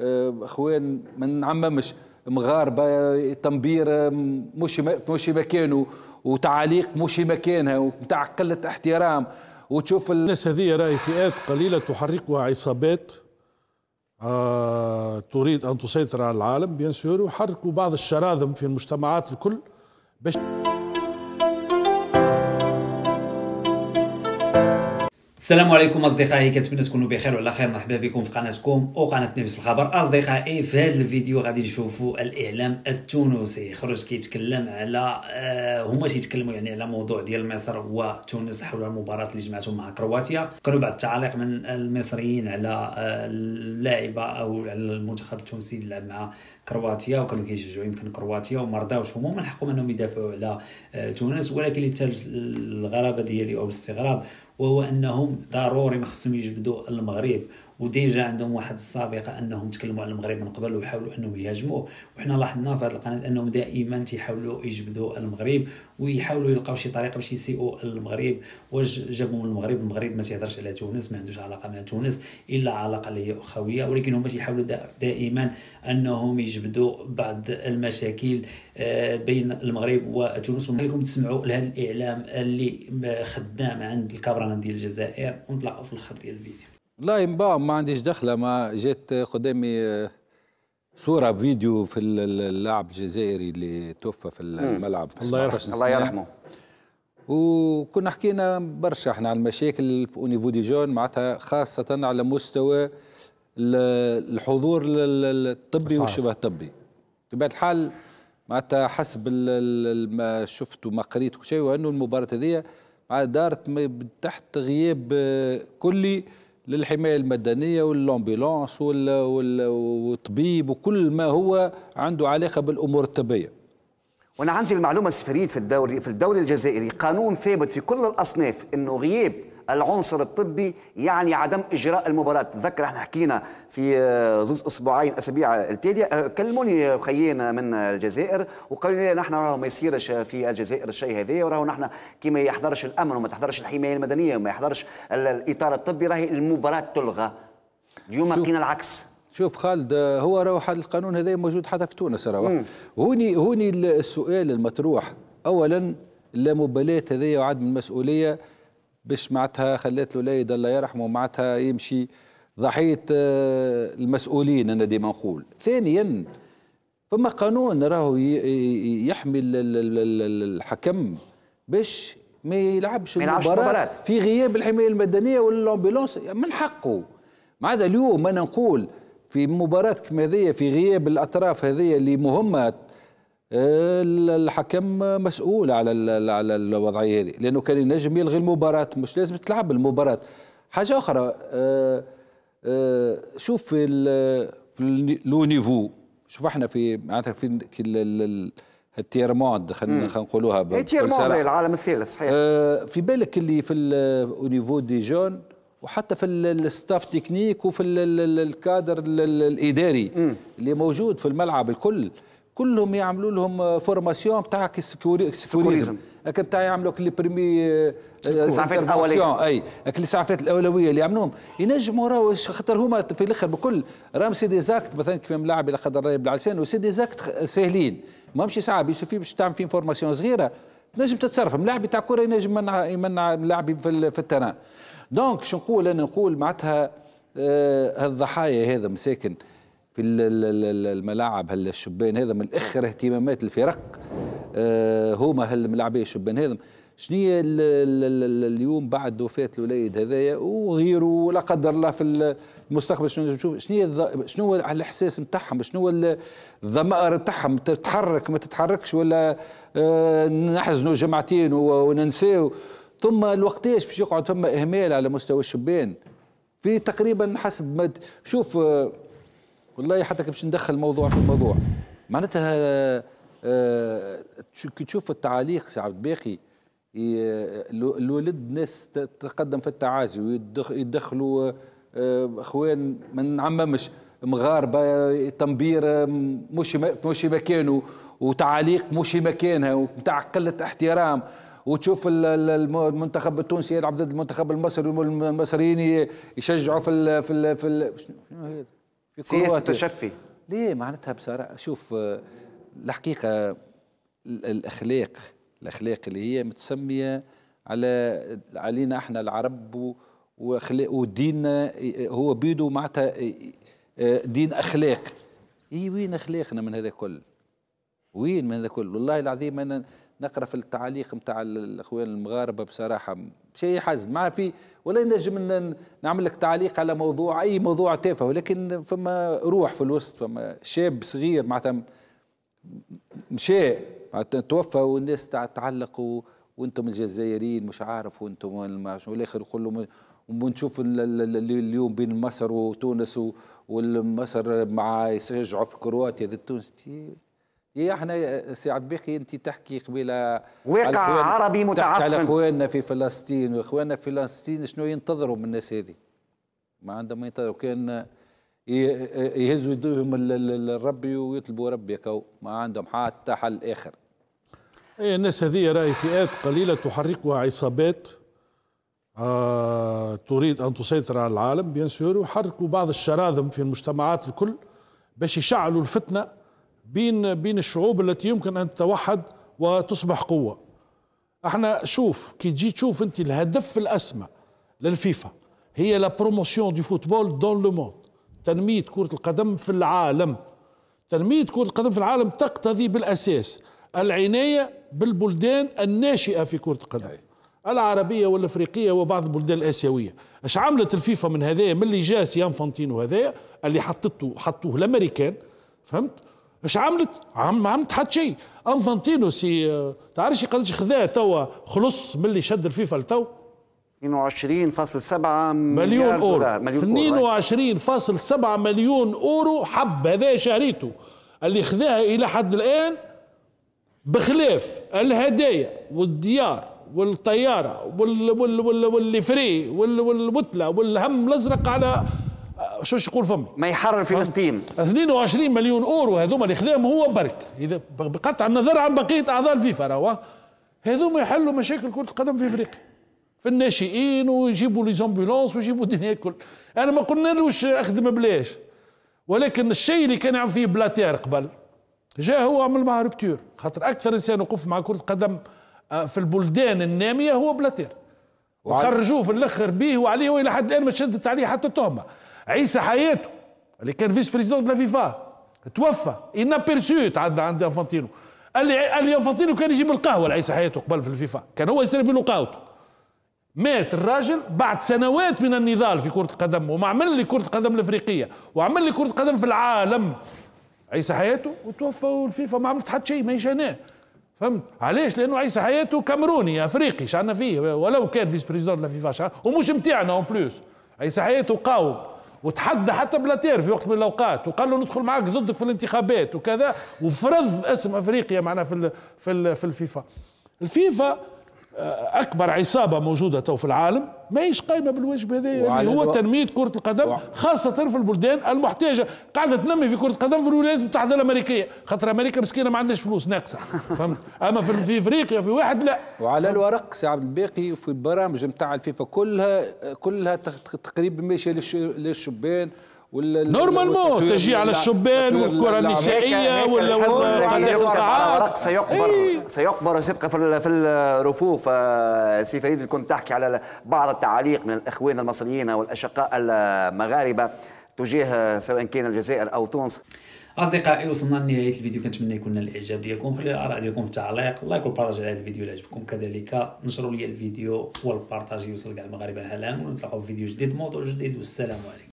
آه، اخوان آه، ما نعممش مغاربه تنبير مش مش مكانه وتعاليق مش مكانها ومتاع قله احترام وتشوف الناس هذه راهي فئات قليله تحركها عصابات آه تريد ان تسيطر على العالم بيان سور وحركوا بعض الشراذم في المجتمعات الكل باش السلام عليكم اصدقائي كنتمنى تكونوا بخير وعلى خير مرحبا بكم في قناتكم وقناه نفس الخبر اصدقائي في هذا الفيديو غادي نشوفوا الاعلام التونسي خرج كيتكلم على آه هما تيتكلموا يعني على موضوع ديال مصر وتونس حول المباراه اللي جمعتهم مع كرواتيا كانوا بعض التعاليق من المصريين على آه، اللاعبه او على المنتخب التونسي اللي لعب مع كرواتيا وكانوا كيشجعوا يمكن كرواتيا وما رضاوش هما من حقهم انهم يدافعوا على آه، تونس ولكن الغرابه ديالي او الاستغراب وهو انهم ضروري ما خصهم يجبدوا المغرب وديجا عندهم واحد السابقه انهم تكلموا على المغرب من قبل وحاولوا انهم يهاجموه وحنا لاحظنا في هذه القناه انهم دائما تيحاولوا يجبدوا المغرب ويحاولوا يلقاو شي طريقه باش يسيئوا المغرب واش جابوا من المغرب المغرب ما تيهضرش على تونس ما عندوش علاقه مع تونس الا علاقه اللي هي اخويه ولكن هما تيحاولوا دائما انهم يجبدوا بعض المشاكل آه، بين المغرب وتونس ونخليكم تسمعوا لهذا الاعلام اللي خدام عند الكابران ديال الجزائر ونطلقوا في الخط ديال الفيديو لا ينباع ما عنديش دخله ما جات قدامي آه، صوره فيديو في اللاعب الجزائري اللي توفى في الملعب الله يرحمه الله يرحمه وكنا حكينا برشا احنا على المشاكل في نيفو دي جون معناتها خاصه على مستوى الحضور الطبي والشبه الطبي بطبيعه الحال معناتها حسب ما شفت وما قريت وكل شيء وانه المباراه هذه دارت تحت غياب آه، كلي للحمايه المدنيه والامبولانس والطبيب وكل ما هو عنده علاقه بالامور الطبيه. وانا عندي المعلومه السفريد في الدوري في الدوري الجزائري قانون ثابت في كل الاصناف انه غياب العنصر الطبي يعني عدم اجراء المباراه تذكر احنا حكينا في زوز آه، اسبوعين اسابيع آه، التاليه آه، كلموني خيين من الجزائر وقالوا لي نحن راهو ما يصيرش في الجزائر الشيء هذا وراهو نحن كي ما يحضرش الامن وما تحضرش الحمايه المدنيه وما يحضرش الاطار الطبي راهي المباراه تلغى اليوم لقينا العكس شوف خالد هو راهو القانون هذا موجود حتى في تونس راهو هوني هوني السؤال المطروح اولا لا مبالاه هذه وعدم المسؤوليه باش معناتها خلات الوليد الله يرحمه معناتها يمشي ضحيه آه، المسؤولين انا ديما نقول ثانيا فما قانون راهو يحمي الحكم باش ما يلعبش المباراة في غياب الحماية المدنية ولا من حقه مع اليوم أنا نقول في مباراة كما في غياب الأطراف هذه اللي مهمة الحكم مسؤول على على الوضعيه هذه لانه كان ينجم يلغي المباراه مش لازم تلعب المباراه حاجه اخرى آه، آه، شوف في في لو نيفو شوف احنا في معناتها في التيرموند خلينا نقولوها إيه، العالم الثالث صحيح آه، في بالك اللي في نيفو دي جون وحتى في الستاف تكنيك وفي الكادر الاداري اللي موجود في الملعب الكل كلهم يعملوا لهم فورماسيون تاع السكوريزم لكن تاع يعملوا لي بريمي الاسعافات الاوليه اي الاسعافات الاولويه اللي يعملوهم ينجموا راهو خاطر هما في الاخر بكل راهم سي دي زاكت مثلا كيف ملاعب الى قدر الله بالعلسان وسي سي دي زاكت ساهلين ماهمش صعاب يكفي باش تعمل فيهم فورماسيون صغيره تنجم تتصرف ملاعب تاع كره ينجم يمنع يمنع ملاعبي في, في التران دونك شو نقول انا نقول معناتها آه الضحايا هذا مساكن في الملاعب هل الشبان هذا من اخر اهتمامات الفرق هما آه، هالملاعبيه الشبان هذا شنو اليوم بعد وفاه الوليد هذايا وغيره ولا قدر الله في المستقبل شنو نشوف شنو شنو الاحساس نتاعهم شنو الضمائر نتاعهم تتحرك ما تتحركش ولا آه، نحزنوا جمعتين وننساو ثم الوقتاش باش يقعد ثم اهمال على مستوى الشبان في تقريبا حسب ما شوف آه، والله حتى باش ندخل موضوع في الموضوع معناتها آه،, آه كي تشوف التعاليق سي عبد الباقي الولد ناس تتقدم في التعازي ويدخلوا اخوان آه، ما نعممش مغاربه تنبير مش مش مكانه وتعاليق مش مكانها وتاع قله احترام وتشوف المنتخب التونسي يلعب ضد المنتخب المصري والمصريين يشجعوا في في في سياسه تشفي ليه معناتها بصراحه شوف الحقيقه الاخلاق الاخلاق اللي هي متسميه على علينا احنا العرب وديننا هو بيدو معناتها دين اخلاق اي وين اخلاقنا من هذا كل وين من هذا كل والله العظيم انا نقرا في التعليق نتاع الاخوان المغاربه بصراحه شيء حزن ما في ولا نجم نعمل لك تعليق على موضوع اي موضوع تافه ولكن فما روح في الوسط فما شاب صغير معناتها مشى توفى والناس تعلق وانتم الجزائريين مش عارف وانتم والاخر يقول لهم ونشوف اليوم بين مصر وتونس ومصر مع يشجعوا في كرواتيا ضد تونس هي احنا سي عبيقي انت تحكي قبيله واقع عربي متعفن على اخواننا في فلسطين واخواننا في فلسطين شنو ينتظروا من الناس هذه ما عندهم ما ينتظروا كان يهزوا يديهم لربي ويطلبوا ربي كو ما عندهم حتى حل اخر اي الناس هذه راهي فئات قليله تحركها عصابات آه تريد ان تسيطر على العالم بيان سور وحركوا بعض الشراذم في المجتمعات الكل باش يشعلوا الفتنه بين بين الشعوب التي يمكن ان تتوحد وتصبح قوه احنا شوف كي تجي تشوف انت الهدف الاسمى للفيفا هي لا بروموسيون دي فوتبول دون لو موند تنميه كره القدم في العالم تنميه كره القدم في العالم تقتضي بالاساس العنايه بالبلدان الناشئه في كره القدم العربيه والافريقيه وبعض البلدان الاسيويه اش عملت الفيفا من هذايا من اللي جا سيان فانتينو هذايا اللي حطته حطوه الامريكان فهمت اش عملت؟ عم ما عملت حتى شيء انفانتينو سي تعرفش قداش خذا توا خلص من اللي شد الفيفا لتوا 22.7 مليون اورو 22.7 مليون اورو حب هذا شهريته اللي خذاها الى حد الان بخلاف الهدايا والديار والطياره وال وال وال والفري وال والبتله والهم الازرق على شو يقول فمي ما يحرر فلسطين 22 مليون اورو هذوما اللي خدام هو برك اذا بقطع النظر عن بقيه اعضاء الفيفا راهو هذوما يحلوا مشاكل كره القدم في افريقيا في الناشئين ويجيبوا لي زومبيلونس ويجيبوا الدنيا الكل انا ما قلنا لهش اخدم بلاش ولكن الشيء اللي كان يعمل فيه بلاتير قبل جاء هو عمل معها ربتور خاطر اكثر انسان وقف مع كره قدم آه، في البلدان الناميه هو بلاتير وخرجوه في الاخر به وعليه والى حد الان ما شدت عليه حتى تهمه عيسى حياته اللي كان فيس بريزيدون دو لا فيفا توفى انابيرسو تعدى عند انفانتينو قال لي قال لي انفانتينو كان يجيب القهوه لعيسى حياته قبل في الفيفا كان هو يستلم منه قهوته مات الراجل بعد سنوات من النضال في كره القدم وما عمل لي كره القدم الافريقيه وعمل لي كره القدم في العالم عيسى حياته وتوفى والفيفا ما عملت حتى شيء ما شناه فهمت علاش لانه عيسى حياته كامروني افريقي شعنا فيه ولو كان فيس بريزيدون لا فيفا ومش نتاعنا اون بلوس عيسى حياته قاوم وتحدى حتى بلاتير في وقت من الاوقات وقال له ندخل معك ضدك في الانتخابات وكذا وفرض اسم افريقيا معنا في ال في ال في الفيفا الفيفا اكبر عصابه موجوده تو في العالم ماهيش قايمه بالواجب هذا اللي هو تنميه كره القدم خاصه في البلدان المحتاجه قاعده تنمي في كره القدم في الولايات المتحده الامريكيه خاطر امريكا مسكينه ما عندهاش فلوس ناقصه فهمت اما في في افريقيا في واحد لا وعلى الورق سي عبد الباقي في البرامج نتاع الفيفا كلها كلها تقريبا ماشيه للشبان نورمالمون تجي على الشبان والكره النسائيه ولا والقطاعات سيقبر إيه؟ سيقبر سيبقى في في الرفوف سي فريد كنت تحكي على بعض التعاليق من الاخوان المصريين والاشقاء المغاربه تجاه سواء كان الجزائر او تونس اصدقائي وصلنا لنهايه الفيديو كنتمنى يكون الاعجاب ديالكم خلي الاراء ديالكم في التعليق لايك وبارطاج على هذا الفيديو اللي عجبكم كذلك نشروا لي الفيديو والبارطاج يوصل كاع المغاربه العالم ونتلاقاو في فيديو جديد موضوع جديد والسلام عليكم